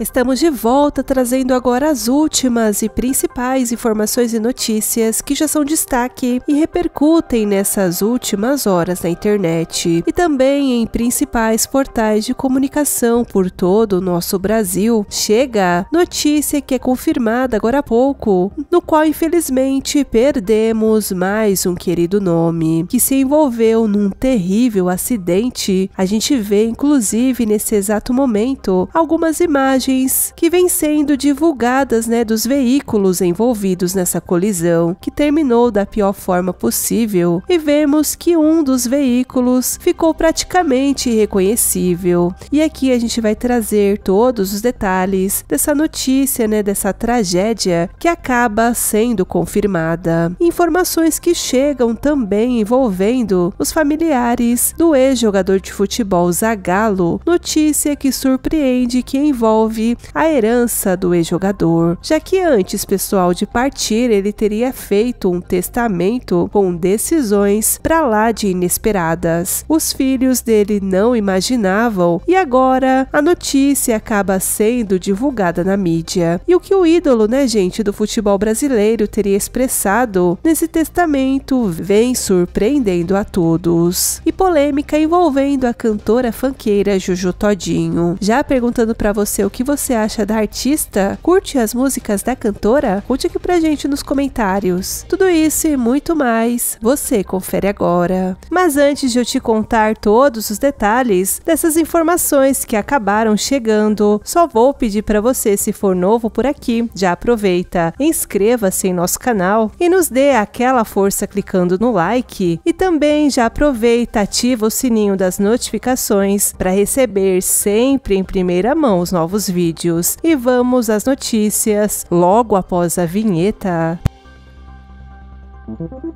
Estamos de volta trazendo agora as últimas e principais informações e notícias que já são destaque e repercutem nessas últimas horas na internet e também em principais portais de comunicação por todo o nosso Brasil. Chega notícia que é confirmada agora há pouco, no qual infelizmente perdemos mais um querido nome que se envolveu num terrível acidente. A gente vê inclusive nesse exato momento algumas imagens imagens que vêm sendo divulgadas né, dos veículos envolvidos nessa colisão, que terminou da pior forma possível, e vemos que um dos veículos ficou praticamente irreconhecível. E aqui a gente vai trazer todos os detalhes dessa notícia, né, dessa tragédia que acaba sendo confirmada. Informações que chegam também envolvendo os familiares do ex-jogador de futebol Zagallo, notícia que surpreende que envolve a herança do ex-jogador, já que antes, pessoal, de partir, ele teria feito um testamento com decisões para lá de inesperadas. Os filhos dele não imaginavam e agora a notícia acaba sendo divulgada na mídia. E o que o ídolo, né, gente, do futebol brasileiro teria expressado nesse testamento vem surpreendendo a todos. E polêmica envolvendo a cantora fanqueira Juju Todinho. Já perguntando para você o que você acha da artista? Curte as músicas da cantora? Conte aqui pra gente nos comentários. Tudo isso e muito mais você confere agora. Mas antes de eu te contar todos os detalhes dessas informações que acabaram chegando, só vou pedir para você, se for novo por aqui, já aproveita, inscreva-se em nosso canal e nos dê aquela força clicando no like e também já aproveita, ativa o sininho das notificações para receber sempre em primeira mão os novos vídeos e vamos às notícias logo após a vinheta. Música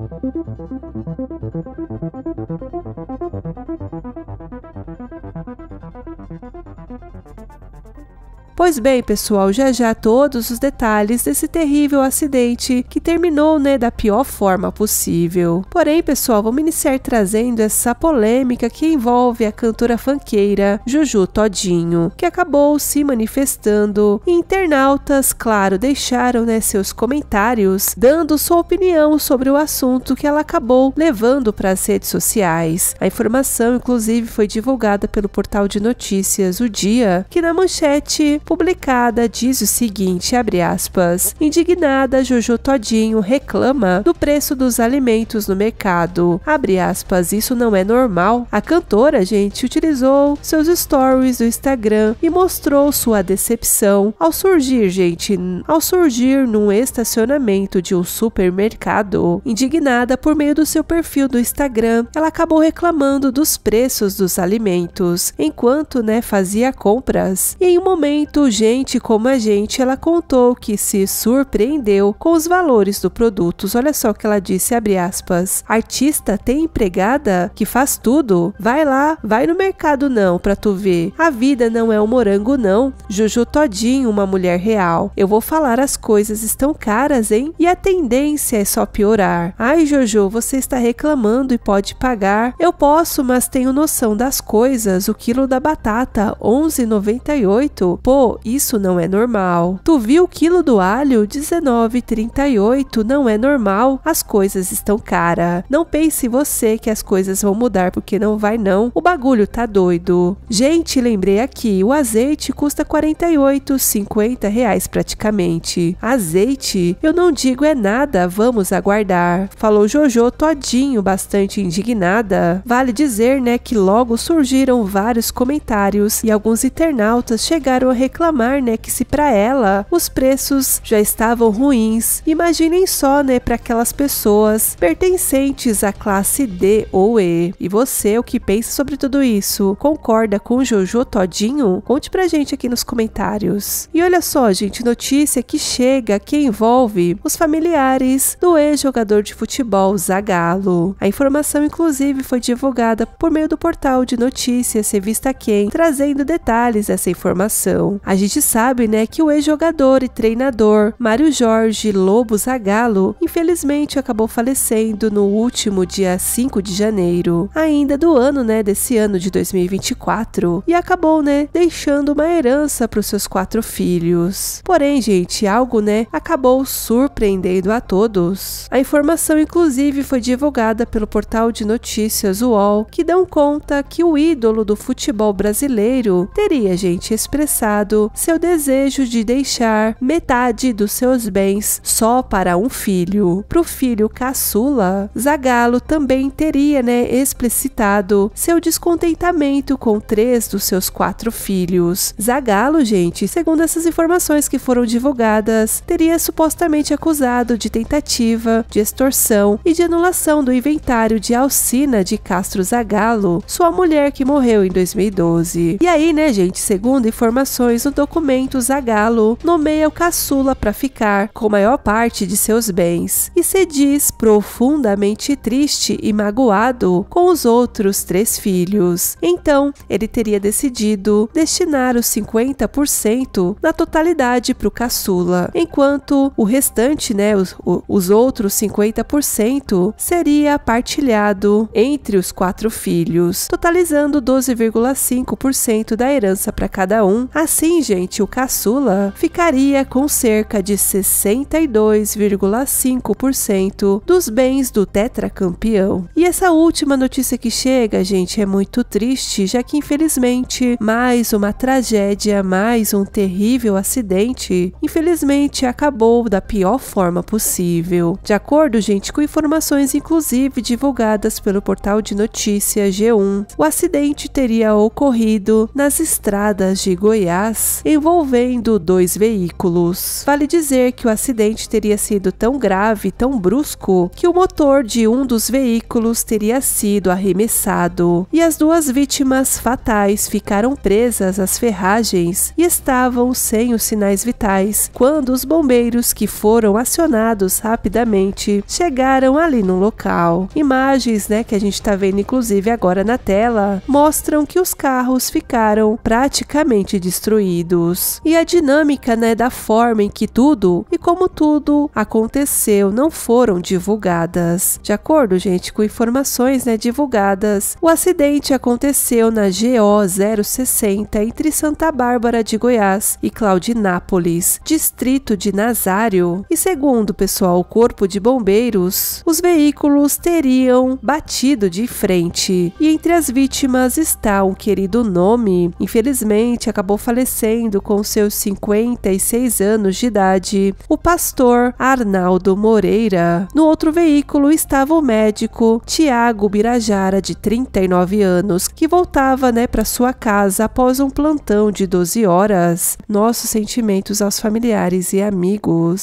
Pois bem, pessoal, já já todos os detalhes desse terrível acidente que terminou, né, da pior forma possível. Porém, pessoal, vamos iniciar trazendo essa polêmica que envolve a cantora fanqueira Juju Todinho, que acabou se manifestando e internautas, claro, deixaram, né, seus comentários dando sua opinião sobre o assunto que ela acabou levando para as redes sociais. A informação, inclusive, foi divulgada pelo portal de notícias O Dia, que na manchete publicada diz o seguinte, abre aspas, indignada Jojo Todinho reclama do preço dos alimentos no mercado, abre aspas, isso não é normal. A cantora, gente, utilizou seus stories do Instagram e mostrou sua decepção ao surgir, gente, ao surgir num estacionamento de um supermercado. Indignada por meio do seu perfil do Instagram, ela acabou reclamando dos preços dos alimentos, enquanto, né, fazia compras. E em um momento tanto gente como a gente, ela contou que se surpreendeu com os valores do produtos. Olha só o que ela disse, abre aspas. Artista tem empregada que faz tudo? Vai lá, vai no mercado não, pra tu ver. A vida não é um morango não. Juju Todinho, uma mulher real. Eu vou falar, as coisas estão caras, hein? E a tendência é só piorar. Ai, Jojo, você está reclamando e pode pagar. Eu posso, mas tenho noção das coisas. O quilo da batata, 11,98. Pô, Oh, isso não é normal. Tu viu o quilo do alho 19,38? Não é normal. As coisas estão cara. Não pense você que as coisas vão mudar porque não vai não. O bagulho tá doido. Gente, lembrei aqui, o azeite custa 48, 50 reais praticamente. Azeite? Eu não digo é nada, vamos aguardar. Falou Jojo todinho, bastante indignada. Vale dizer, né, que logo surgiram vários comentários e alguns internautas chegaram a reclamar, né, que se para ela os preços já estavam ruins, imaginem só, né, para aquelas pessoas pertencentes à classe D ou E. E você, o que pensa sobre tudo isso? Concorda com Jojo Todinho? Conte pra gente aqui nos comentários. E olha só, gente, notícia que chega que envolve os familiares do ex-jogador de futebol Zagallo. A informação, inclusive, foi divulgada por meio do portal de notícias Revista Quem, trazendo detalhes dessa informação. A gente sabe, né, que o ex-jogador e treinador Mário Jorge Lobo Zagallo, infelizmente, acabou falecendo no último dia 5 de janeiro, ainda do ano, né, desse ano de 2024, e acabou, né, deixando uma herança para os seus quatro filhos. Porém, gente, algo, né, acabou surpreendendo a todos. A informação, inclusive, foi divulgada pelo portal de notícias UOL, que dão conta que o ídolo do futebol brasileiro teria, gente, expressado seu desejo de deixar metade dos seus bens só para um filho, para o filho caçula, Zagalo também teria né, explicitado seu descontentamento com três dos seus quatro filhos. Zagalo, gente, segundo essas informações que foram divulgadas, teria supostamente acusado de tentativa, de extorsão e de anulação do inventário de Alcina de Castro Zagalo, sua mulher que morreu em 2012. E aí, né, gente, segundo informações depois, o documento Zagalo nomeia o caçula para ficar com a maior parte de seus bens e se diz profundamente triste e magoado com os outros três filhos. Então, ele teria decidido destinar os 50% na totalidade para o caçula, enquanto o restante, né, os, os outros 50%, seria partilhado entre os quatro filhos, totalizando 12,5% da herança para cada um. Assim, gente, o caçula, ficaria com cerca de 62,5% dos bens do tetracampeão. E essa última notícia que chega, gente, é muito triste, já que infelizmente mais uma tragédia, mais um terrível acidente, infelizmente acabou da pior forma possível. De acordo, gente, com informações inclusive divulgadas pelo portal de notícias G1, o acidente teria ocorrido nas estradas de Goiás envolvendo dois veículos. Vale dizer que o acidente teria sido tão grave, tão brusco, que o motor de um dos veículos teria sido arremessado e as duas vítimas fatais ficaram presas às ferragens e estavam sem os sinais vitais quando os bombeiros que foram acionados rapidamente chegaram ali no local. Imagens, né, que a gente está vendo inclusive agora na tela, mostram que os carros ficaram praticamente destruídos. E a dinâmica, né, da forma em que tudo e como tudo aconteceu não foram divulgadas. De acordo, gente, com informações, né, divulgadas, o acidente aconteceu na GO 060 entre Santa Bárbara de Goiás e Claudinápolis, distrito de Nazário. E segundo, pessoal, o corpo de bombeiros, os veículos teriam batido de frente. E entre as vítimas está um querido nome. Infelizmente, acabou falecendo falecendo com seus 56 anos de idade, o pastor Arnaldo Moreira. No outro veículo estava o médico Tiago Birajara, de 39 anos, que voltava né, para sua casa após um plantão de 12 horas. Nossos sentimentos aos familiares e amigos.